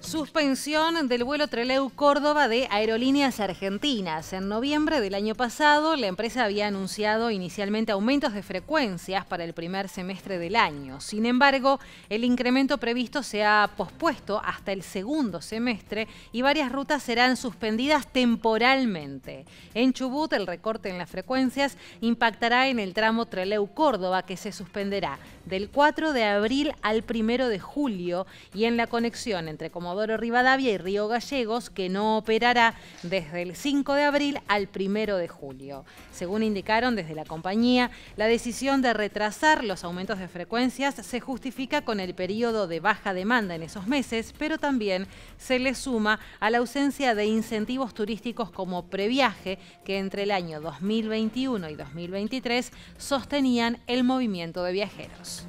Suspensión del vuelo Treleu-Córdoba de Aerolíneas Argentinas. En noviembre del año pasado, la empresa había anunciado inicialmente aumentos de frecuencias para el primer semestre del año. Sin embargo, el incremento previsto se ha pospuesto hasta el segundo semestre y varias rutas serán suspendidas temporalmente. En Chubut, el recorte en las frecuencias impactará en el tramo Treleu-Córdoba que se suspenderá del 4 de abril al 1 de julio y en la conexión entre Comodoro Comodoro Rivadavia y Río Gallegos, que no operará desde el 5 de abril al 1 de julio. Según indicaron desde la compañía, la decisión de retrasar los aumentos de frecuencias se justifica con el periodo de baja demanda en esos meses, pero también se le suma a la ausencia de incentivos turísticos como previaje, que entre el año 2021 y 2023 sostenían el movimiento de viajeros.